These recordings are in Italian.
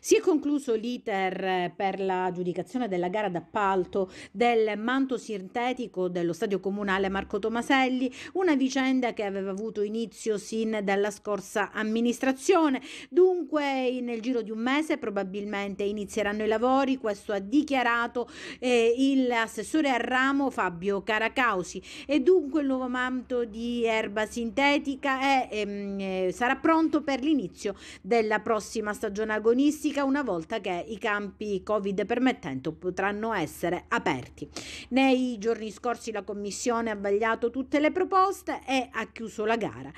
Si è concluso l'iter eh, per la giudicazione della gara d'appalto del manto sintetico dello stadio comunale Marco Tomaselli, una vicenda che aveva avuto inizio sin dalla scorsa amministrazione. Dunque, nel giro di un mese probabilmente inizieranno i lavori, questo ha dichiarato eh, l'assessore a ramo Fabio Caracausi e dunque il nuovo manto di erba sintetica è, ehm, eh, sarà pronto per l'inizio della prossima stagione agonistica turistica una volta che i campi Covid permettendo potranno essere aperti. Nei giorni scorsi la Commissione ha vagliato tutte le proposte e ha chiuso la gara.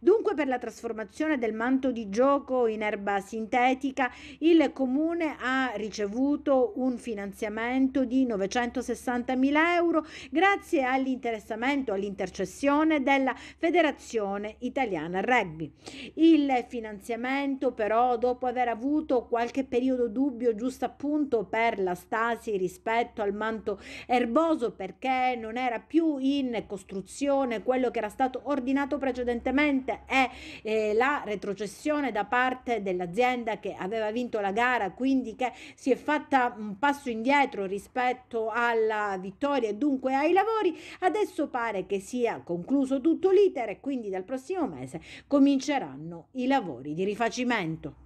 Dunque per la trasformazione del manto di gioco in erba sintetica il Comune ha ricevuto un finanziamento di 960.000 euro grazie all'interessamento, all'intercessione della Federazione Italiana Rugby. Il finanziamento però dopo aver avuto qualche periodo dubbio giusto appunto per la stasi rispetto al manto erboso perché non era più in costruzione quello che era stato ordinato precedentemente e eh, la retrocessione da parte dell'azienda che aveva vinto la gara quindi che si è fatta un passo indietro rispetto alla vittoria e dunque ai lavori adesso pare che sia concluso tutto l'iter e quindi dal prossimo mese cominceranno i lavori di rifacimento.